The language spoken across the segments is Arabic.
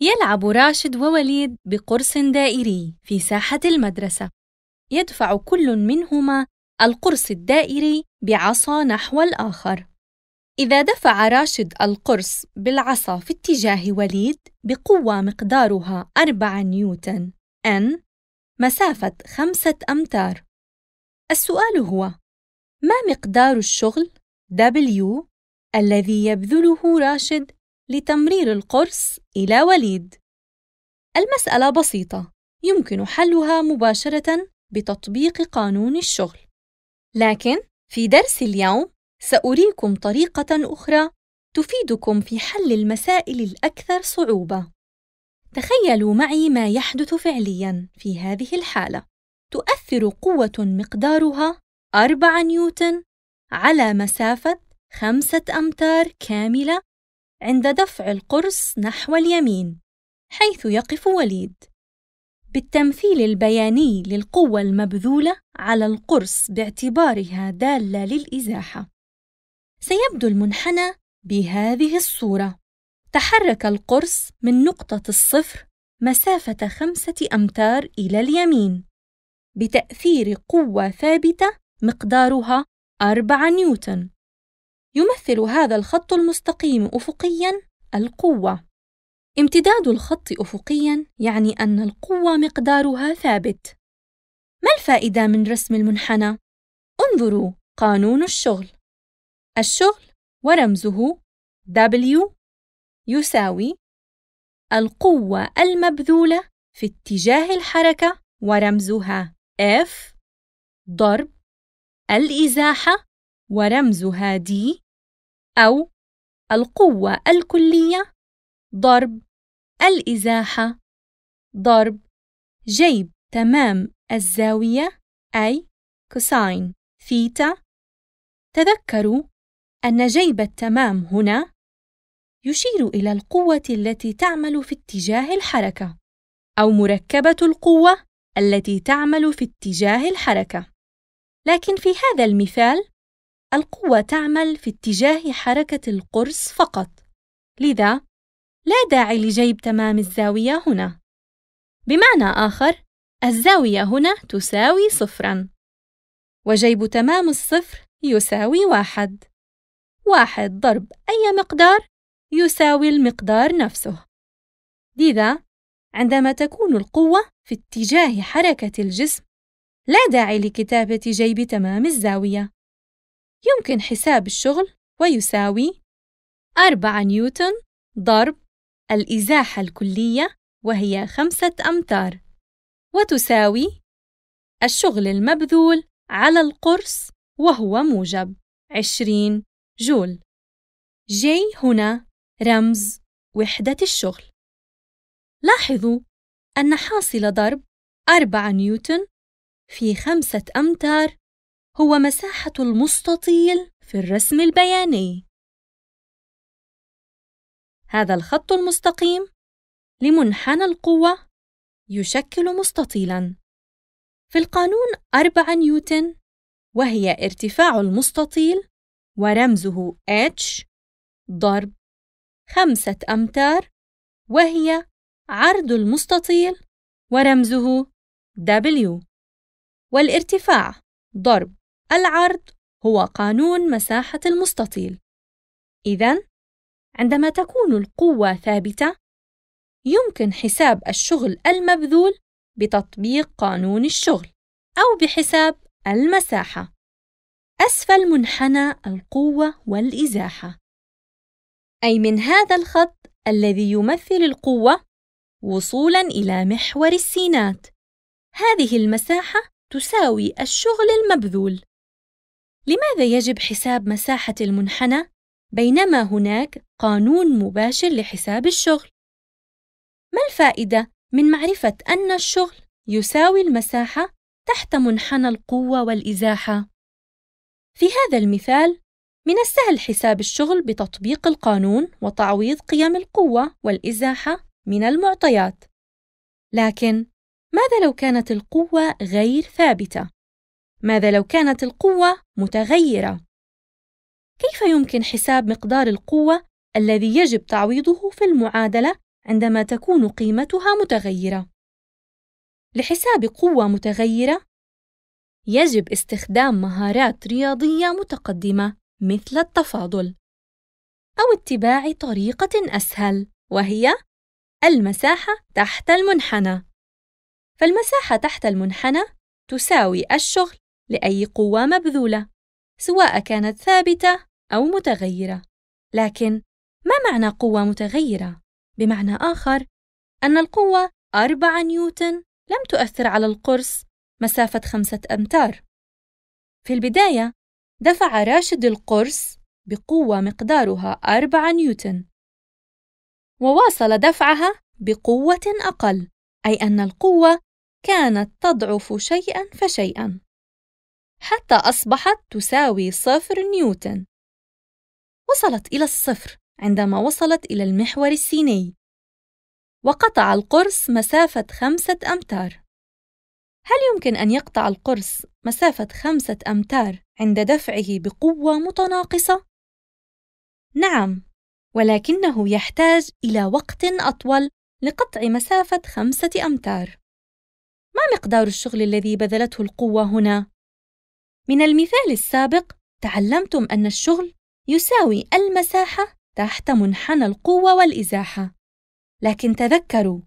يلعب راشد ووليد بقرص دائري في ساحة المدرسة يدفع كل منهما القرص الدائري بعصا نحو الآخر إذا دفع راشد القرص بالعصا في اتجاه وليد بقوة مقدارها 4 نيوتن N مسافة خمسة أمتار السؤال هو ما مقدار الشغل W الذي يبذله راشد لتمرير القرص إلى وليد. المسألة بسيطة، يمكن حلها مباشرة بتطبيق قانون الشغل. لكن في درس اليوم سأريكم طريقة أخرى تفيدكم في حل المسائل الأكثر صعوبة. تخيلوا معي ما يحدث فعلياً في هذه الحالة. تؤثر قوة مقدارها 4 نيوتن على مسافة 5 أمتار كاملة عند دفع القرص نحو اليمين حيث يقف وليد بالتمثيل البياني للقوة المبذولة على القرص باعتبارها دالة للإزاحة سيبدو المنحنى بهذه الصورة تحرك القرص من نقطة الصفر مسافة خمسة أمتار إلى اليمين بتأثير قوة ثابتة مقدارها أربعة نيوتن يمثل هذا الخط المستقيم أفقيًا القوة. امتداد الخط أفقيًا يعني أن القوة مقدارها ثابت. ما الفائدة من رسم المنحنى؟ انظروا قانون الشغل. الشغل ورمزه W يساوي القوة المبذولة في اتجاه الحركة ورمزها F ضرب الإزاحة ورمزها D أو القوة الكلية ضرب الإزاحة ضرب جيب تمام الزاوية أي كوساين ثيتا تذكروا أن جيب التمام هنا يشير إلى القوة التي تعمل في اتجاه الحركة أو مركبة القوة التي تعمل في اتجاه الحركة لكن في هذا المثال القوة تعمل في اتجاه حركة القرص فقط، لذا لا داعي لجيب تمام الزاوية هنا. بمعنى آخر، الزاوية هنا تساوي صفرًا، وجيب تمام الصفر يساوي واحد. واحد ضرب أي مقدار يساوي المقدار نفسه. لذا، عندما تكون القوة في اتجاه حركة الجسم، لا داعي لكتابة جيب تمام الزاوية. يمكن حساب الشغل ويساوي 4 نيوتن ضرب الإزاحة الكلية وهي 5 أمتار وتساوي الشغل المبذول على القرص وهو موجب 20 جول جي هنا رمز وحدة الشغل لاحظوا أن حاصل ضرب 4 نيوتن في خمسة أمتار هو مساحة المستطيل في الرسم البياني هذا الخط المستقيم لمنحنى القوة يشكل مستطيلاً في القانون 4 نيوتن وهي ارتفاع المستطيل ورمزه H ضرب 5 أمتار وهي عرض المستطيل ورمزه W والارتفاع ضرب العرض هو قانون مساحة المستطيل إذا عندما تكون القوة ثابتة يمكن حساب الشغل المبذول بتطبيق قانون الشغل أو بحساب المساحة أسفل منحنى القوة والإزاحة أي من هذا الخط الذي يمثل القوة وصولاً إلى محور السينات هذه المساحة تساوي الشغل المبذول لماذا يجب حساب مساحة المنحنى بينما هناك قانون مباشر لحساب الشغل؟ ما الفائدة من معرفة أن الشغل يساوي المساحة تحت منحنى القوة والإزاحة؟ في هذا المثال من السهل حساب الشغل بتطبيق القانون وتعويض قيم القوة والإزاحة من المعطيات لكن ماذا لو كانت القوة غير ثابتة؟ ماذا لو كانت القوة متغيرة؟ كيف يمكن حساب مقدار القوة الذي يجب تعويضه في المعادلة عندما تكون قيمتها متغيرة؟ لحساب قوة متغيرة يجب استخدام مهارات رياضية متقدمة مثل التفاضل أو اتباع طريقة أسهل وهي المساحة تحت المنحنى فالمساحة تحت المنحنى تساوي الشغل لأي قوة مبذولة سواء كانت ثابتة أو متغيرة لكن ما معنى قوة متغيرة؟ بمعنى آخر أن القوة 4 نيوتن لم تؤثر على القرص مسافة خمسة أمتار في البداية دفع راشد القرص بقوة مقدارها 4 نيوتن وواصل دفعها بقوة أقل أي أن القوة كانت تضعف شيئا فشيئا حتى أصبحت تساوي صفر نيوتن وصلت إلى الصفر عندما وصلت إلى المحور السيني وقطع القرص مسافة خمسة أمتار هل يمكن أن يقطع القرص مسافة خمسة أمتار عند دفعه بقوة متناقصة؟ نعم، ولكنه يحتاج إلى وقت أطول لقطع مسافة خمسة أمتار. ما مقدار الشغل الذي بذلته القوة هنا؟ من المثال السابق تعلمتم أن الشغل يساوي المساحة تحت منحنى القوة والإزاحة لكن تذكروا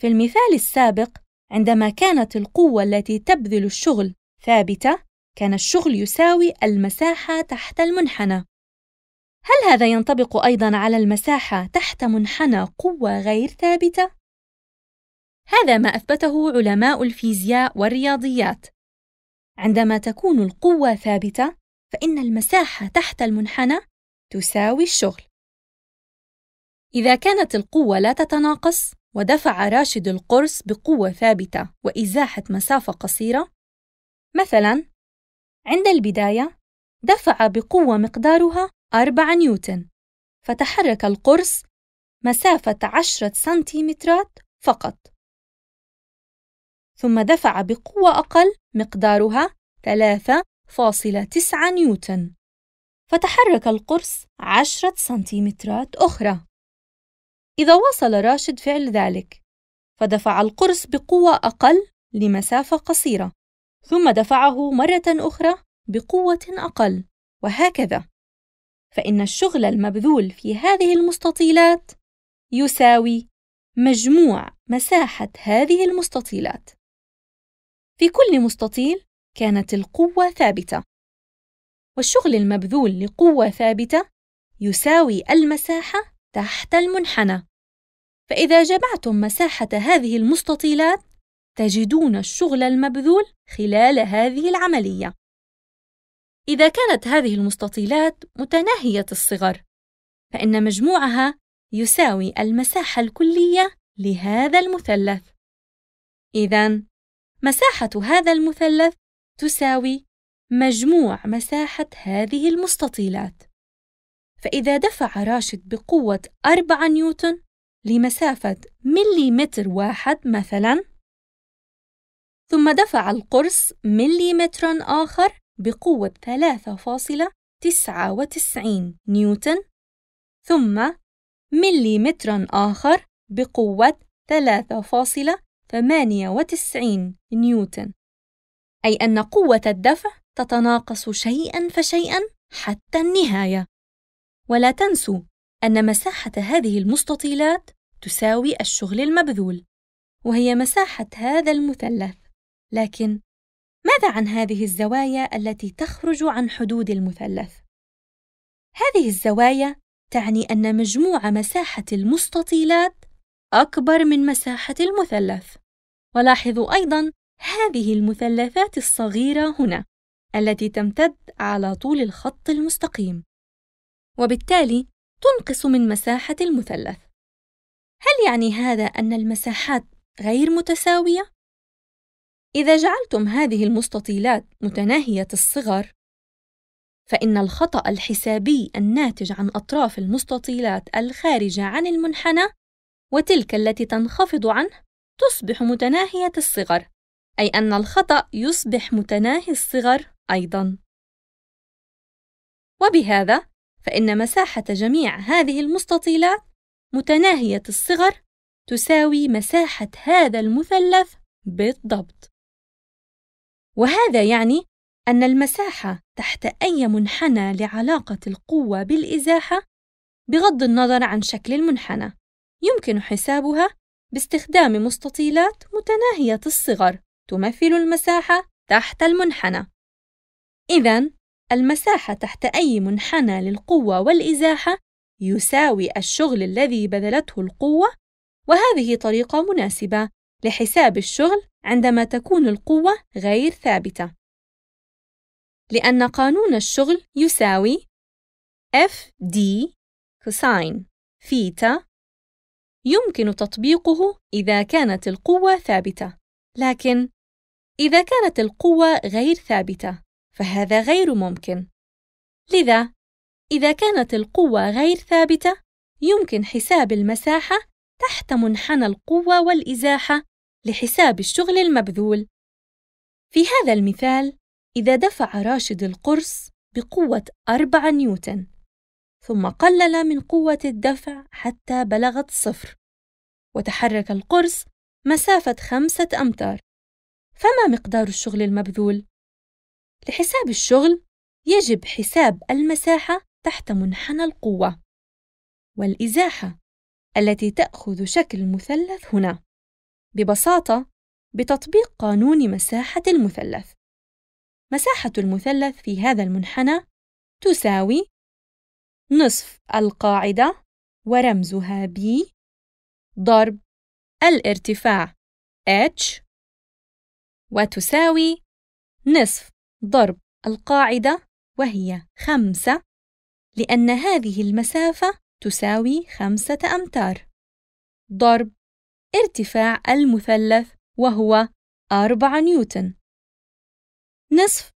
في المثال السابق عندما كانت القوة التي تبذل الشغل ثابتة كان الشغل يساوي المساحة تحت المنحنى هل هذا ينطبق أيضاً على المساحة تحت منحنى قوة غير ثابتة؟ هذا ما أثبته علماء الفيزياء والرياضيات عندما تكون القوة ثابتة فإن المساحة تحت المنحنى تساوي الشغل إذا كانت القوة لا تتناقص ودفع راشد القرص بقوة ثابتة وإزاحة مسافة قصيرة مثلاً عند البداية دفع بقوة مقدارها 4 نيوتن فتحرك القرص مسافة 10 سنتيمترات فقط ثم دفع بقوة أقل مقدارها 3.9 نيوتن فتحرك القرص 10 سنتيمترات أخرى إذا وصل راشد فعل ذلك فدفع القرص بقوة أقل لمسافة قصيرة ثم دفعه مرة أخرى بقوة أقل وهكذا فإن الشغل المبذول في هذه المستطيلات يساوي مجموع مساحة هذه المستطيلات في كل مستطيل كانت القوة ثابتة والشغل المبذول لقوة ثابتة يساوي المساحة تحت المنحنى فإذا جمعتم مساحة هذه المستطيلات تجدون الشغل المبذول خلال هذه العملية إذا كانت هذه المستطيلات متناهية الصغر فإن مجموعها يساوي المساحة الكلية لهذا المثلث إذا مساحة هذا المثلث تساوي مجموع مساحة هذه المستطيلات فإذا دفع راشد بقوة 4 نيوتن لمسافة مليمتر واحد مثلاً ثم دفع القرص مليمتراً آخر بقوة 3.99 نيوتن ثم مليمتراً آخر بقوة 3.99 98 نيوتن أي أن قوة الدفع تتناقص شيئا فشيئا حتى النهاية ولا تنسوا أن مساحة هذه المستطيلات تساوي الشغل المبذول وهي مساحة هذا المثلث لكن ماذا عن هذه الزوايا التي تخرج عن حدود المثلث؟ هذه الزوايا تعني أن مجموع مساحة المستطيلات أكبر من مساحة المثلث ولاحظوا أيضا هذه المثلثات الصغيرة هنا التي تمتد على طول الخط المستقيم وبالتالي تنقص من مساحة المثلث هل يعني هذا أن المساحات غير متساوية؟ إذا جعلتم هذه المستطيلات متناهية الصغر فإن الخطأ الحسابي الناتج عن أطراف المستطيلات الخارجة عن المنحنى وتلك التي تنخفض عنه تصبح متناهية الصغر أي أن الخطأ يصبح متناهي الصغر أيضا وبهذا فإن مساحة جميع هذه المستطيلات متناهية الصغر تساوي مساحة هذا المثلث بالضبط وهذا يعني أن المساحة تحت أي منحنى لعلاقة القوة بالإزاحة بغض النظر عن شكل المنحنى يمكن حسابها باستخدام مستطيلات متناهية الصغر تمثل المساحة تحت المنحنى. إذا المساحة تحت أي منحنى للقوة والإزاحة يساوي الشغل الذي بذلته القوة، وهذه طريقة مناسبة لحساب الشغل عندما تكون القوة غير ثابتة. لأن قانون الشغل يساوي FD كوساين theta يمكن تطبيقه إذا كانت القوة ثابتة، لكن إذا كانت القوة غير ثابتة، فهذا غير ممكن. لذا، إذا كانت القوة غير ثابتة، يمكن حساب المساحة تحت منحنى القوة والإزاحة لحساب الشغل المبذول. في هذا المثال، إذا دفع راشد القرص بقوة 4 نيوتن ثم قلل من قوة الدفع حتى بلغت صفر وتحرك القرص مسافة خمسة أمتار فما مقدار الشغل المبذول؟ لحساب الشغل يجب حساب المساحة تحت منحنى القوة والإزاحة التي تأخذ شكل مثلث هنا ببساطة بتطبيق قانون مساحة المثلث مساحة المثلث في هذا المنحنى تساوي نصف القاعدة ورمزها B ضرب الارتفاع H وتساوي نصف ضرب القاعدة وهي خمسة لأن هذه المسافة تساوي خمسة أمتار ضرب ارتفاع المثلث وهو أربعة نيوتن نصف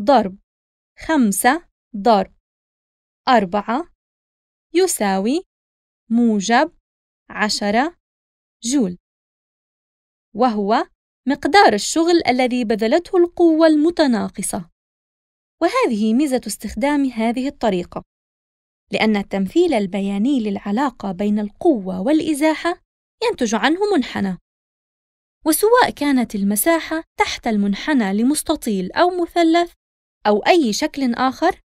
ضرب خمسة ضرب أربعة يساوي موجب عشرة جول وهو مقدار الشغل الذي بذلته القوة المتناقصة وهذه ميزة استخدام هذه الطريقة لأن التمثيل البياني للعلاقة بين القوة والإزاحة ينتج عنه منحنى وسواء كانت المساحة تحت المنحنى لمستطيل أو مثلث أو أي شكل آخر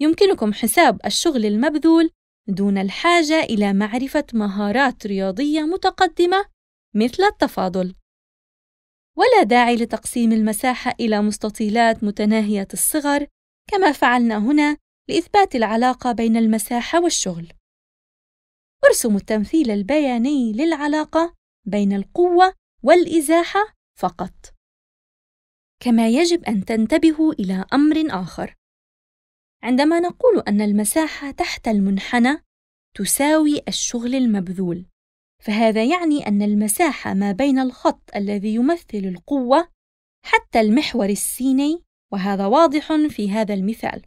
يمكنكم حساب الشغل المبذول دون الحاجة إلى معرفة مهارات رياضية متقدمة مثل التفاضل. ولا داعي لتقسيم المساحة إلى مستطيلات متناهية الصغر كما فعلنا هنا لإثبات العلاقة بين المساحة والشغل. ارسموا التمثيل البياني للعلاقة بين القوة والإزاحة فقط. كما يجب أن تنتبهوا إلى أمر آخر، عندما نقول أن المساحة تحت المنحنى تساوي الشغل المبذول، فهذا يعني أن المساحة ما بين الخط الذي يمثل القوة حتى المحور السيني، وهذا واضح في هذا المثال.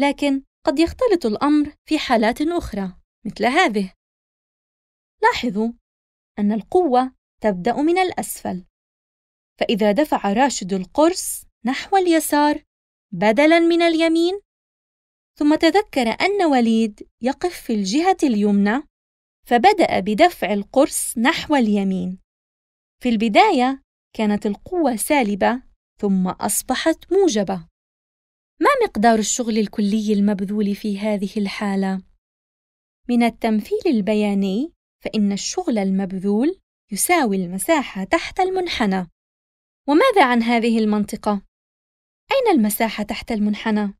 لكن قد يختلط الأمر في حالات أخرى مثل هذه. لاحظوا أن القوة تبدأ من الأسفل، فإذا دفع راشد القرص نحو اليسار بدلا من اليمين ثم تذكر ان وليد يقف في الجهه اليمنى فبدا بدفع القرص نحو اليمين في البدايه كانت القوه سالبه ثم اصبحت موجبه ما مقدار الشغل الكلي المبذول في هذه الحاله من التمثيل البياني فان الشغل المبذول يساوي المساحه تحت المنحنى وماذا عن هذه المنطقه أين المساحة تحت المنحنى؟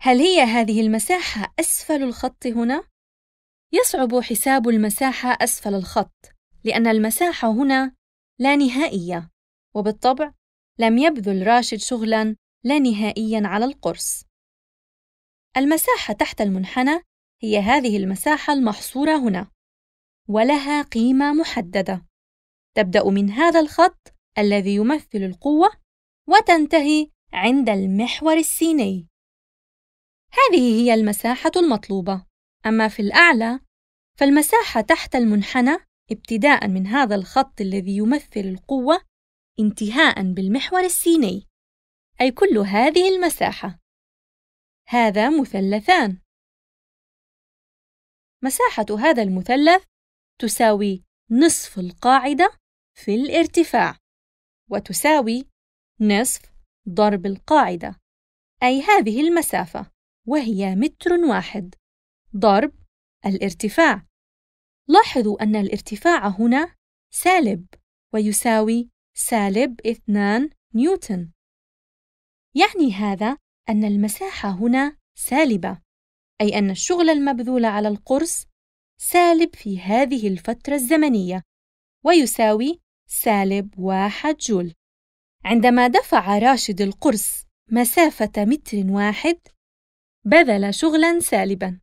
هل هي هذه المساحة أسفل الخط هنا؟ يصعب حساب المساحة أسفل الخط لأن المساحة هنا لا نهائية وبالطبع لم يبذل راشد شغلا لا نهائيا على القرص المساحة تحت المنحنى هي هذه المساحة المحصورة هنا ولها قيمة محددة تبدأ من هذا الخط الذي يمثل القوة وتنتهي عند المحور السيني هذه هي المساحة المطلوبة أما في الأعلى فالمساحة تحت المنحنى ابتداء من هذا الخط الذي يمثل القوة انتهاء بالمحور السيني أي كل هذه المساحة هذا مثلثان مساحة هذا المثلث تساوي نصف القاعدة في الارتفاع وتساوي نصف ضرب القاعدة أي هذه المسافة وهي متر واحد ضرب الارتفاع لاحظوا أن الارتفاع هنا سالب ويساوي سالب 2 نيوتن يعني هذا أن المساحة هنا سالبة أي أن الشغل المبذول على القرص سالب في هذه الفترة الزمنية ويساوي سالب واحد جول عندما دفع راشد القرص مسافة متر واحد بذل شغلا سالبا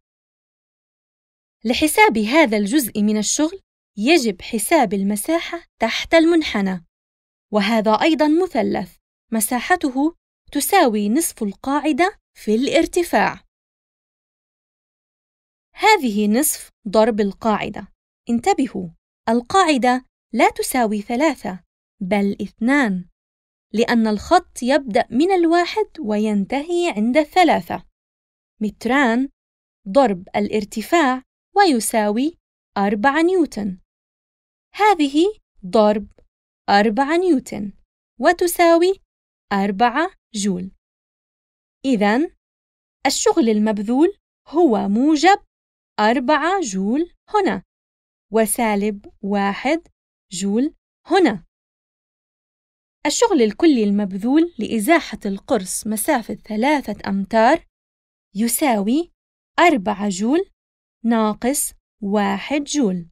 لحساب هذا الجزء من الشغل يجب حساب المساحة تحت المنحنى وهذا أيضا مثلث مساحته تساوي نصف القاعدة في الارتفاع هذه نصف ضرب القاعدة انتبهوا القاعدة لا تساوي ثلاثة بل اثنان لأن الخط يبدأ من الواحد وينتهي عند الثلاثة متران ضرب الارتفاع ويساوي أربعة نيوتن هذه ضرب أربعة نيوتن وتساوي أربعة جول إذا الشغل المبذول هو موجب أربعة جول هنا وسالب واحد جول هنا الشغل الكلي المبذول لإزاحة القرص مسافة ثلاثة أمتار يساوي أربعة جول ناقص واحد جول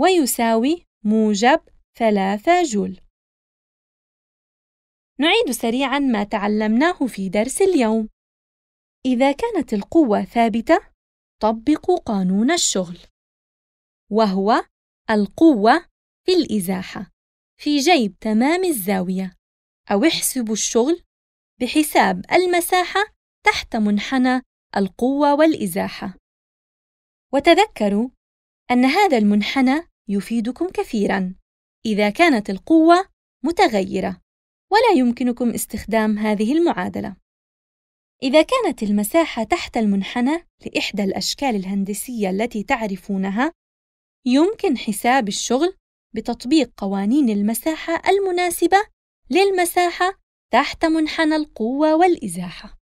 ويساوي موجب ثلاثة جول نعيد سريعا ما تعلمناه في درس اليوم إذا كانت القوة ثابتة طبقوا قانون الشغل وهو القوة في الإزاحة في جيب تمام الزاوية أو احسبوا الشغل بحساب المساحة تحت منحنى القوة والإزاحة وتذكروا أن هذا المنحنى يفيدكم كثيراً إذا كانت القوة متغيرة ولا يمكنكم استخدام هذه المعادلة إذا كانت المساحة تحت المنحنى لإحدى الأشكال الهندسية التي تعرفونها يمكن حساب الشغل بتطبيق قوانين المساحة المناسبة للمساحة تحت منحنى القوة والإزاحة